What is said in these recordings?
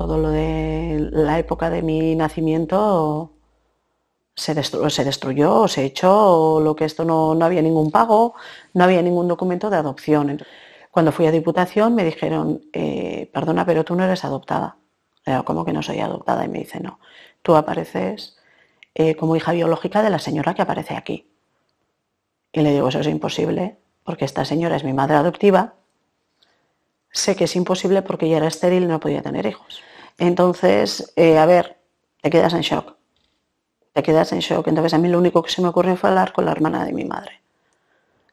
todo lo de la época de mi nacimiento se, se destruyó, se echó, lo que esto no, había ningún pago, no había ningún documento de adopción. cuando fui a Diputación me dijeron, eh, perdona, pero tú no eres adoptada. ¿Cómo como que no soy adoptada y me dice, no, tú apareces eh, como hija biológica de la señora que aparece aquí. Y le digo, eso es imposible, porque esta señora es mi madre adoptiva sé que es imposible porque ya era estéril y no podía tener hijos. Entonces, eh, a ver, te quedas en shock. Te quedas en shock. Entonces a mí lo único que se me ocurrió fue hablar con la hermana de mi madre.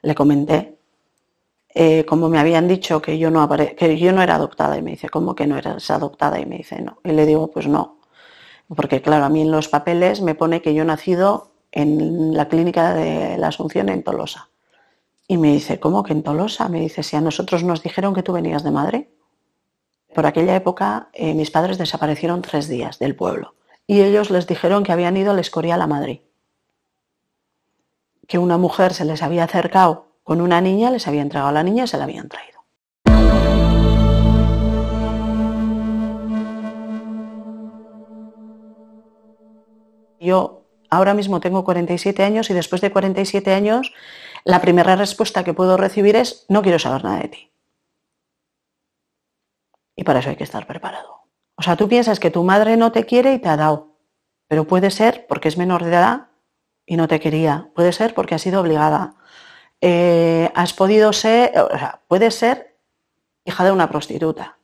Le comenté, eh, como me habían dicho que yo, no que yo no era adoptada, y me dice, ¿cómo que no eras adoptada? Y me dice, no. Y le digo, pues no. Porque claro, a mí en los papeles me pone que yo nacido en la clínica de la Asunción en Tolosa. Y me dice, ¿cómo que en Tolosa? Me dice, si a nosotros nos dijeron que tú venías de Madrid. Por aquella época eh, mis padres desaparecieron tres días del pueblo y ellos les dijeron que habían ido al Escorial a Madrid. Que una mujer se les había acercado con una niña, les había entregado a la niña y se la habían traído. Yo ahora mismo tengo 47 años y después de 47 años la primera respuesta que puedo recibir es, no quiero saber nada de ti. Y para eso hay que estar preparado. O sea, tú piensas que tu madre no te quiere y te ha dado, pero puede ser porque es menor de edad y no te quería, puede ser porque has sido obligada, eh, has podido ser, o sea, puede ser hija de una prostituta.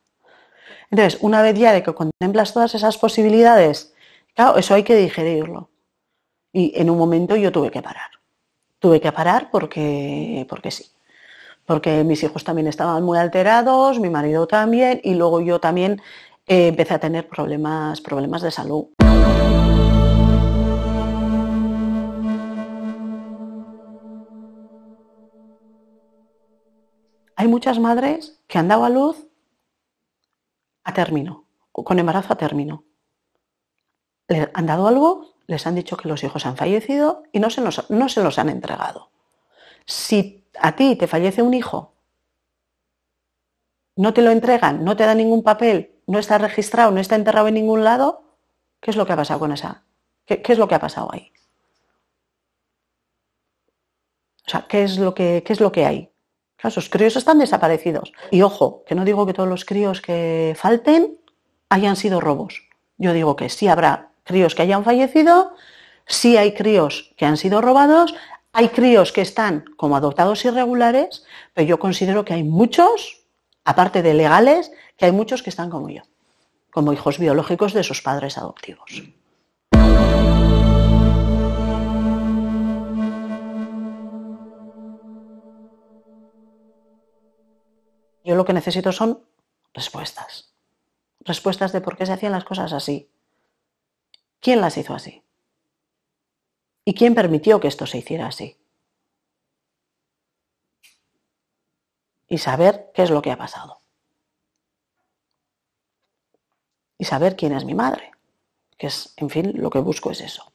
Entonces, una vez ya de que contemplas todas esas posibilidades, claro, eso hay que digerirlo. Y en un momento yo tuve que parar tuve que parar porque, porque sí. Porque mis hijos también estaban muy alterados, mi marido también, y luego yo también eh, empecé a tener problemas, problemas de salud. Hay muchas madres que han dado a luz a término, con embarazo a término. Le han dado algo? les han dicho que los hijos han fallecido y no se, los, no se los han entregado. Si a ti te fallece un hijo, no te lo entregan, no te dan ningún papel, no está registrado, no está enterrado en ningún lado, ¿qué es lo que ha pasado con esa? ¿Qué, es lo que ha pasado ahí? O sea, ¿qué es lo que, qué es lo que hay? Claro, esos críos están desaparecidos. Y ojo, que no digo que todos los críos que falten hayan sido robos. Yo digo que sí habrá críos que hayan fallecido, sí hay críos que han sido robados, hay críos que están como adoptados irregulares, pero yo considero que hay muchos, aparte de legales, que hay muchos que están como yo, como hijos biológicos de sus padres adoptivos. Yo lo que necesito son respuestas. Respuestas de por qué se hacían las cosas así, ¿Quién las hizo así? ¿Y quién permitió que esto se hiciera así? Y saber qué es lo que ha pasado. Y saber quién es mi madre, que es, en fin, lo que busco es eso.